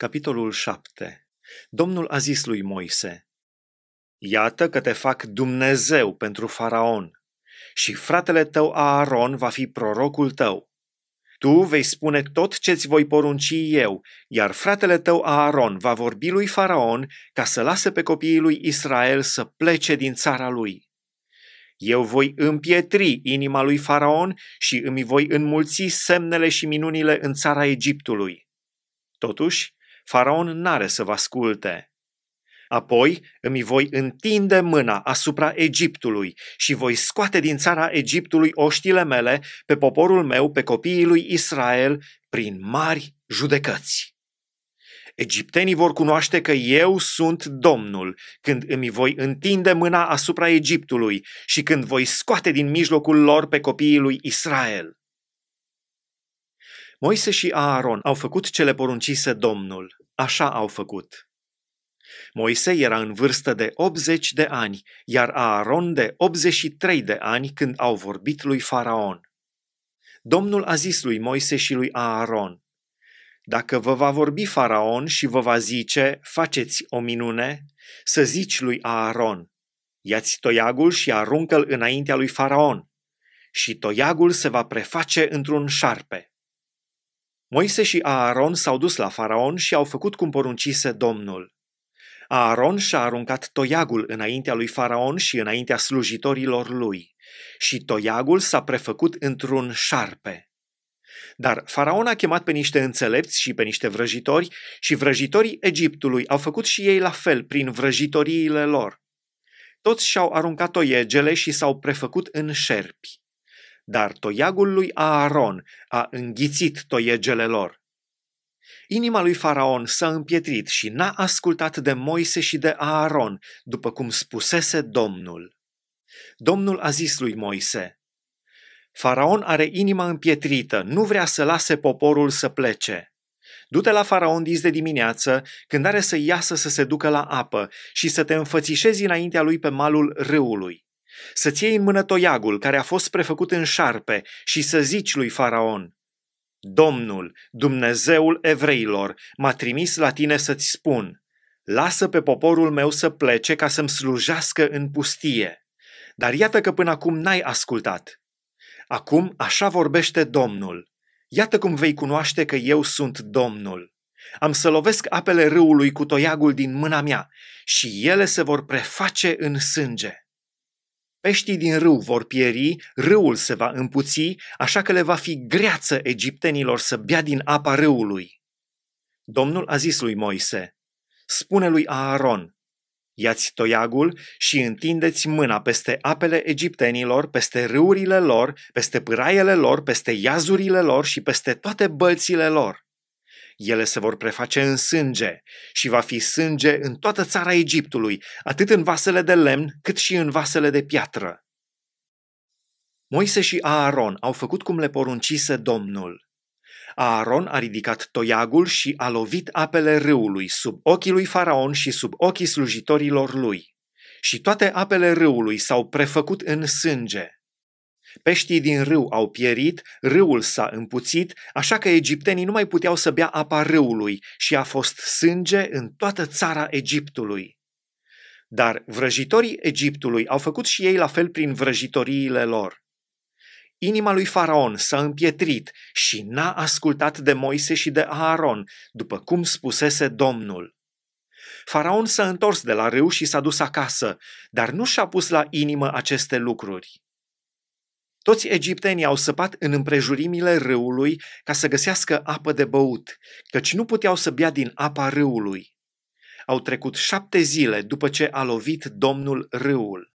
Capitolul 7. Domnul a zis lui Moise, Iată că te fac Dumnezeu pentru faraon și fratele tău Aaron va fi prorocul tău. Tu vei spune tot ce-ți voi porunci eu, iar fratele tău Aaron va vorbi lui faraon ca să lase pe copiii lui Israel să plece din țara lui. Eu voi împietri inima lui faraon și îmi voi înmulți semnele și minunile în țara Egiptului. Totuși, Faraon n-are să vă asculte. Apoi îmi voi întinde mâna asupra Egiptului și voi scoate din țara Egiptului oștile mele, pe poporul meu, pe copiii lui Israel, prin mari judecăți. Egiptenii vor cunoaște că eu sunt Domnul, când îmi voi întinde mâna asupra Egiptului și când voi scoate din mijlocul lor pe copiii lui Israel. Moise și Aaron au făcut cele poruncise Domnul. Așa au făcut. Moise era în vârstă de 80 de ani, iar Aaron de 83 de ani când au vorbit lui Faraon. Domnul a zis lui Moise și lui Aaron, Dacă vă va vorbi Faraon și vă va zice, faceți o minune, să zici lui Aaron, Iați toiagul și aruncă-l înaintea lui Faraon, și toiagul se va preface într-un șarpe. Moise și Aaron s-au dus la faraon și au făcut cum poruncise Domnul. Aaron și-a aruncat toiagul înaintea lui faraon și înaintea slujitorilor lui și toiagul s-a prefăcut într-un șarpe. Dar faraon a chemat pe niște înțelepți și pe niște vrăjitori și vrăjitorii Egiptului au făcut și ei la fel prin vrăjitoriile lor. Toți și-au aruncat toiegele și s-au prefăcut în șerpi dar toiagul lui Aaron a înghițit toiegele lor. Inima lui Faraon s-a împietrit și n-a ascultat de Moise și de Aaron, după cum spusese Domnul. Domnul a zis lui Moise, Faraon are inima împietrită, nu vrea să lase poporul să plece. Du-te la faraon dis de dimineață, când are să iasă să se ducă la apă și să te înfățișezi înaintea lui pe malul râului. Să-ți iei în mână toiagul care a fost prefăcut în șarpe și să zici lui Faraon, Domnul, Dumnezeul evreilor, m-a trimis la tine să-ți spun, lasă pe poporul meu să plece ca să-mi slujească în pustie. Dar iată că până acum n-ai ascultat. Acum așa vorbește Domnul. Iată cum vei cunoaște că eu sunt Domnul. Am să lovesc apele râului cu toiagul din mâna mea și ele se vor preface în sânge. Peștii din râu vor pieri, râul se va împuți, așa că le va fi greață egiptenilor să bea din apa râului. Domnul a zis lui Moise, spune lui Aaron, Iați toiagul și întindeți mâna peste apele egiptenilor, peste râurile lor, peste pâraiele lor, peste iazurile lor și peste toate bălțile lor. Ele se vor preface în sânge și va fi sânge în toată țara Egiptului, atât în vasele de lemn cât și în vasele de piatră. Moise și Aaron au făcut cum le poruncise Domnul. Aaron a ridicat toiagul și a lovit apele râului sub ochii lui Faraon și sub ochii slujitorilor lui. Și toate apele râului s-au prefăcut în sânge. Peștii din râu au pierit, râul s-a împuțit, așa că egiptenii nu mai puteau să bea apa râului și a fost sânge în toată țara Egiptului. Dar vrăjitorii Egiptului au făcut și ei la fel prin vrăjitoriile lor. Inima lui Faraon s-a împietrit și n-a ascultat de Moise și de Aaron, după cum spusese Domnul. Faraon s-a întors de la râu și s-a dus acasă, dar nu și-a pus la inimă aceste lucruri. Toți egiptenii au săpat în împrejurimile râului ca să găsească apă de băut, căci nu puteau să bea din apa râului. Au trecut șapte zile după ce a lovit Domnul râul.